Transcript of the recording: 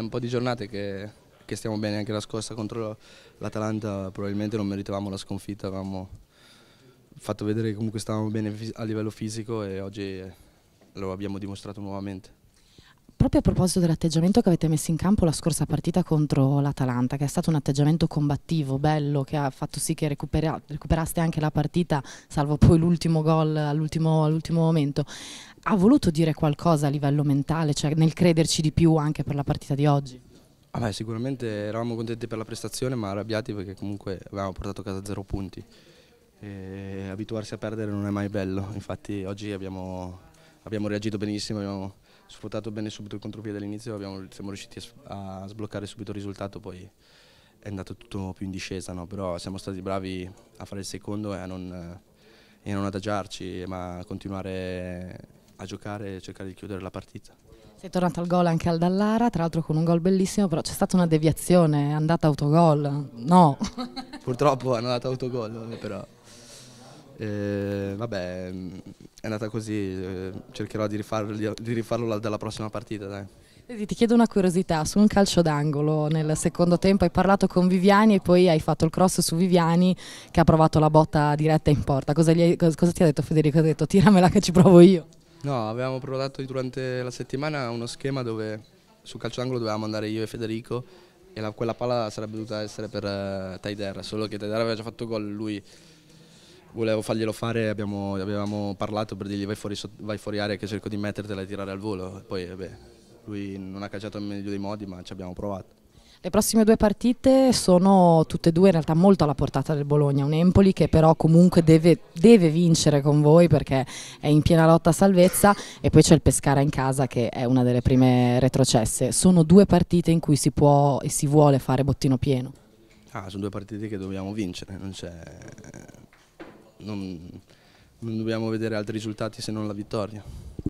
un po' di giornate che, che stiamo bene, anche la scorsa contro l'Atalanta probabilmente non meritavamo la sconfitta, avevamo fatto vedere che comunque stavamo bene a livello fisico e oggi lo abbiamo dimostrato nuovamente. Proprio a proposito dell'atteggiamento che avete messo in campo la scorsa partita contro l'Atalanta, che è stato un atteggiamento combattivo, bello, che ha fatto sì che recuperaste anche la partita, salvo poi l'ultimo gol all'ultimo all momento, ha voluto dire qualcosa a livello mentale, cioè nel crederci di più anche per la partita di oggi? Ah beh, sicuramente eravamo contenti per la prestazione ma arrabbiati perché comunque avevamo portato a casa zero punti. E abituarsi a perdere non è mai bello, infatti oggi abbiamo, abbiamo reagito benissimo, abbiamo sfruttato bene subito il contropiede all'inizio, siamo riusciti a, sbloccare subito il risultato, poi è andato tutto più in discesa, no? però siamo stati bravi a fare il secondo e a non, e non adagiarci ma a continuare a giocare e cercare di chiudere la partita. Sei tornato al gol anche al Dallara, tra l'altro con un gol bellissimo, però c'è stata una deviazione, è andata autogol, no? Purtroppo è andata autogol, però... Eh, vabbè, è andata così, eh, cercherò di rifarlo, di rifarlo dalla prossima partita, dai. Ti chiedo una curiosità, su un calcio d'angolo nel secondo tempo hai parlato con Viviani e poi hai fatto il cross su Viviani che ha provato la botta diretta in porta. Cosa, hai, cosa ti ha detto Federico? Ha detto tiramela che ci provo io. No, avevamo provato durante la settimana uno schema dove sul calcio d'angolo dovevamo andare io e Federico e la, quella palla sarebbe dovuta essere per uh, eh, Taider, solo che Taider aveva già fatto gol, lui volevo farglielo fare, abbiamo, avevamo parlato per dirgli vai fuori, vai fuori area che cerco di mettertela e tirare al volo, poi vabbè, lui non ha calciato nel meglio dei modi ma ci abbiamo provato. Le prossime due partite sono tutte e due in realtà molto alla portata del Bologna, un Empoli che però comunque deve, deve vincere con voi perché è in piena lotta a salvezza e poi c'è il Pescara in casa che è una delle prime retrocesse. Sono due partite in cui si può e si vuole fare bottino pieno. Ah, sono due partite che dobbiamo vincere, non c'è... Non, non dobbiamo vedere altri risultati se non la vittoria.